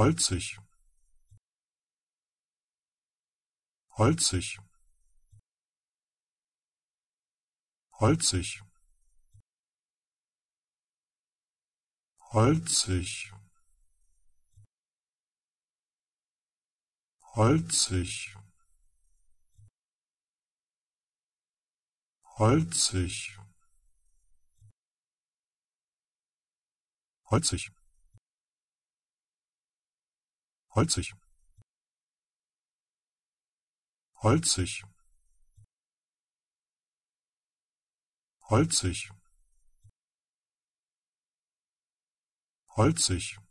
holzig holzig holzig holzig holzig holzig holzig holzig holzig holzig holzig